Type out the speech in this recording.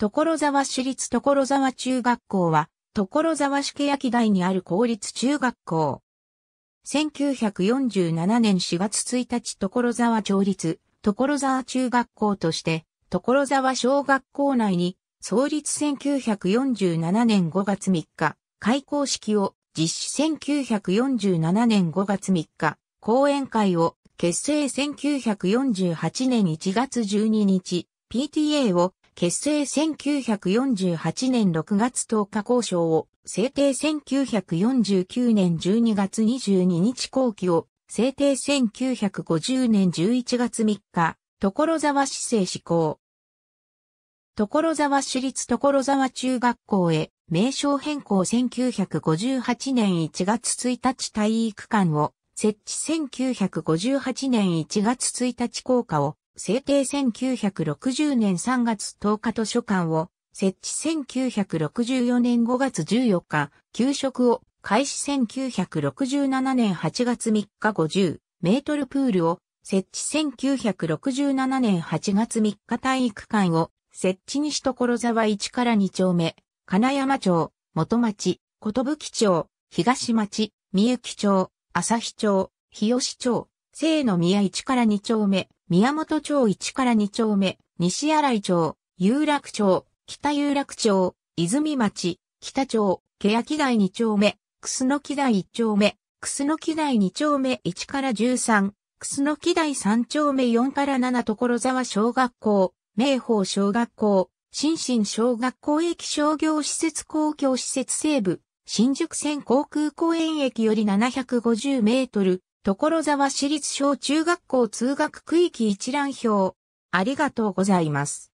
所沢市立所沢中学校は、所沢市欅台にある公立中学校。1947年4月1日所沢町立、所沢中学校として、所沢小学校内に、創立1947年5月3日、開校式を実施1947年5月3日、講演会を結成1948年1月12日、PTA を結成1948年6月10日交渉を、制定1949年12月22日後期を、制定1950年11月3日、所沢市政施行。所沢市立所沢中学校へ、名称変更1958年1月1日体育館を、設置1958年1月1日効果を制定1960年3月10日図書館を設置1964年5月14日、給食を開始1967年8月3日50メートルプールを設置1967年8月3日体育館を設置西所沢1から2丁目、金山町、元町、寿町、東町、三幸町、朝日町、日吉町、西の宮1から2丁目、宮本町1から2丁目、西新井町、有楽町、北有楽町、泉町、北町、欅台2丁目、楠木台1丁目、楠木台2丁目1から13、楠木台3丁目4から7所沢小学校、明宝小学校、新新小学校駅商業施設公共施設西部、新宿線航空公園駅より750メートル、所沢市立小中学校通学区域一覧表。ありがとうございます。